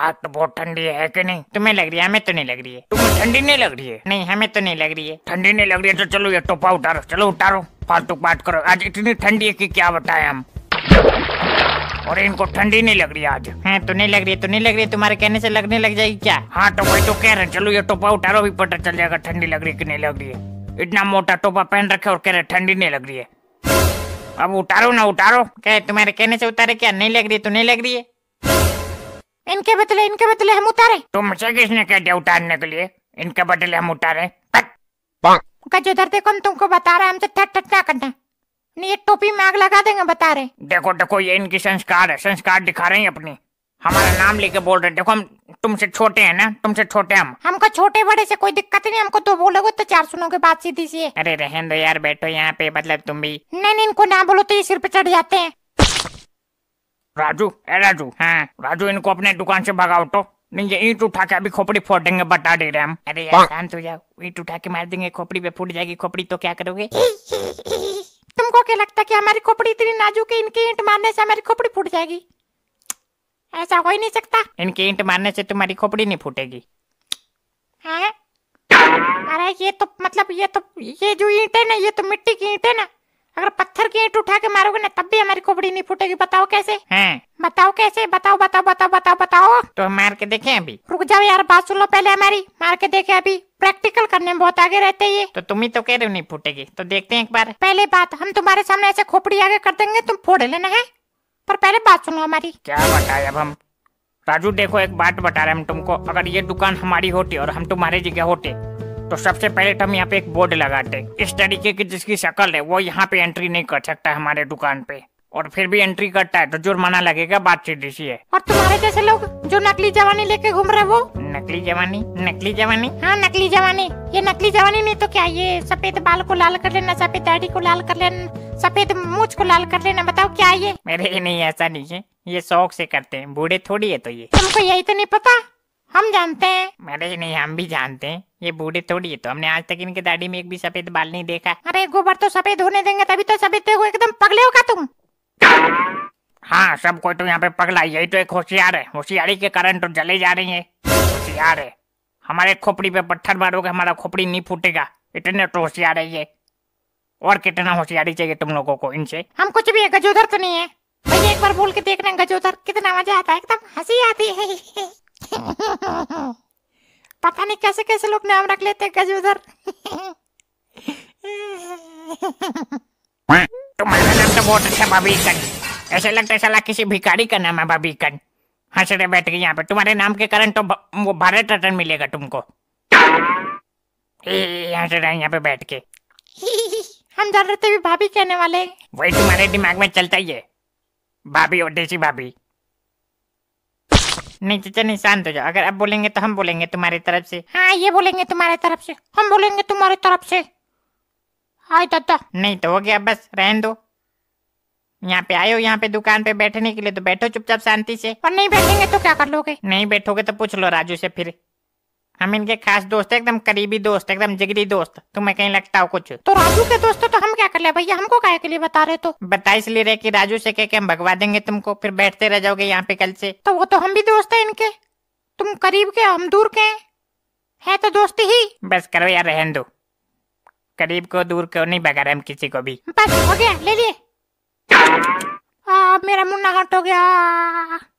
आज तो बहुत ठंडी है कि नहीं तुम्हें लग रही है हमें तो नहीं लग रही है तुम्हें ठंडी नहीं लग रही है नहीं हमें तो नहीं लग रही है ठंडी नहीं लग रही है तो चलो ये टोपा उतारो चलो उतारो फालतू बात करो आज इतनी ठंडी है कि क्या बताएं हम और इनको ठंडी नहीं लग रही आज है तो नहीं लग रही है तो नहीं लग रही है तुम्हारे कहने से लगने लग जाएगी क्या हाँ तो वही तो कह रहे हैं चलो ये टोपा उतारो भी पता चल जाएगा ठंडी लग रही है कि नहीं लग रही है इतना मोटा टोपा पहन रखे और कह रहे ठंडी नहीं लग रही है अब उतारो ना उतारो क्या तुम्हारे कहने से उतारे क्या नहीं लग रही तो नहीं लग रही है इनके बदले इनके बदले हम उतारे तुमसे तो किसने कह दिया उतारने के लिए इनके बदले हम उतारे जोधर देखो हम तुमको बता रहे हमसे ठट ठट ना करना नहीं ये टोपी में आग लगा देंगे बता रहे देखो देखो ये इनकी संस्कार है संस्कार दिखा रहे हैं अपनी हमारा नाम लेके बोल रहे देखो हम तुमसे छोटे हैं ना तुमसे छोटे हम हमको छोटे बड़े से कोई दिक्कत नहीं हमको तो बोलोगे तो चार सुनोगे बात सीधी सी अरे रहन दो यार बैठो यहाँ पे मतलब तुम भी नहीं नहीं इनको ना बोलो तो ये सिर पे चढ़ जाते हैं राजू ए राजू हाँ राजू इनको अपने दुकान से भगाओ तो नहीं ये ईट उठा के अभी खोपड़ी फोड़ देंगे बता दे रहे हम अरे यार हाँ। शांत हो जाओ ईट उठा के मार देंगे खोपड़ी पे फूट जाएगी खोपड़ी तो क्या करोगे तुमको क्या लगता है कि हमारी खोपड़ी इतनी नाजुक है इनकी ईंट मारने से हमारी खोपड़ी फूट जाएगी ऐसा हो ही नहीं सकता इनकी ईंट मारने से तुम्हारी खोपड़ी नहीं फूटेगी अरे ये तो मतलब ये तो ये जो ईंट है ना ये तो मिट्टी की ईंट है ना अगर पत्थर की ईंट उठा के मारोगे ना तब भी हमारी खोपड़ी नहीं फूटेगी बताओ कैसे हैं? बताओ कैसे बताओ बताओ बताओ बताओ बताओ तो मार के देखे अभी रुक जाओ यार बात सुन लो पहले हमारी मार के देखे अभी प्रैक्टिकल करने में बहुत आगे रहते ये तो तुम ही तो कह रहे हो नहीं फूटेगी तो देखते हैं एक बार पहले बात हम तुम्हारे सामने ऐसे खोपड़ी आगे कर देंगे तुम फोड़ लेना है पर पहले बात सुनो हमारी क्या बताए अब हम राजू देखो एक बात बता रहे हम तुमको अगर ये दुकान हमारी होती और हम तुम्हारी जगह होते तो सबसे पहले तो हम यहाँ पे एक बोर्ड लगाते इस तरीके की जिसकी शक्ल है वो यहाँ पे एंट्री नहीं कर सकता हमारे दुकान पे और फिर भी एंट्री करता है तो जुर्माना लगेगा बात सीधी सी है और तुम्हारे जैसे लोग जो नकली जवानी लेके घूम रहे वो नकली जवानी नकली जवानी हाँ नकली जवानी ये नकली जवानी नहीं तो क्या ये सफेद बाल को लाल कर लेना सफेद दाढ़ी को लाल कर लेना सफेद मूछ को लाल कर लेना बताओ क्या ये मेरे नहीं ऐसा नहीं है ये शौक से करते हैं बूढ़े थोड़ी है तो ये तुमको यही तो नहीं पता हम जानते हैं मेरे नहीं हम भी जानते हैं ये बूढ़े थोड़ी है तो हमने आज तक इनके दाढ़ी में एक भी सफेद बाल नहीं देखा अरे गोबर तो सफेद होने देंगे तभी तो सफेद देखो एकदम पगले होगा तुम हाँ सब कोई तो यहाँ पे पगला यही तो एक होशियार है होशियारी के कारण तो जले जा रही है होशियार है हमारे खोपड़ी पे पत्थर मारोगे हमारा खोपड़ी नहीं फूटेगा इतने तो होशियार है ये और कितना होशियारी चाहिए तुम लोगों को इनसे हम कुछ भी गजोधर तो नहीं है भैया एक बार बोल के देखना गजोधर कितना मजा आता है एकदम हंसी आती है पता नहीं कैसे कैसे लोग नाम रख लेते हैं गजोधर तुम्हारा नाम तो बहुत अच्छा बबीकन ऐसे लगता है साला किसी भिखारी का नाम है बबीकन हंस रहे बैठ गए यहाँ पे तुम्हारे नाम के कारण तो वो भारत रत्न मिलेगा तुमको हंस रहे यहाँ पे बैठ के हम रहे थे भी भाभी कहने वाले वही तुम्हारे दिमाग में चलता ही है भाभी और देसी भाभी नहीं चाचा नहीं शांत हो जाओ अगर अब बोलेंगे तो हम बोलेंगे तुम्हारी तरफ से हाँ ये बोलेंगे तुम्हारे तरफ से हम बोलेंगे तुम्हारे तरफ से हाय दादा नहीं तो हो गया बस रहन दो यहाँ पे आयो यहाँ पे दुकान पे बैठने के लिए तो बैठो चुपचाप शांति से और नहीं बैठेंगे तो क्या कर लोगे नहीं बैठोगे तो पूछ लो राजू से फिर हम इनके खास दोस्त है एकदम करीबी दोस्त एकदम जिगरी दोस्त तुम्हें कहीं लगता हो कुछ तो राजू के दोस्त तो हम क्या कर ले भैया हमको काहे के लिए बता रहे तो बता इसलिए रहे कि राजू से कह के हम भगवा देंगे तुमको फिर बैठते रह जाओगे यहाँ पे कल से तो वो तो हम भी दोस्त है इनके तुम करीब के हम दूर के है तो दोस्त ही बस करो यार रहन दो करीब को दूर को नहीं भगा रहे हम किसी को भी बस हो गया ले लिए मेरा मुन्ना हट हो गया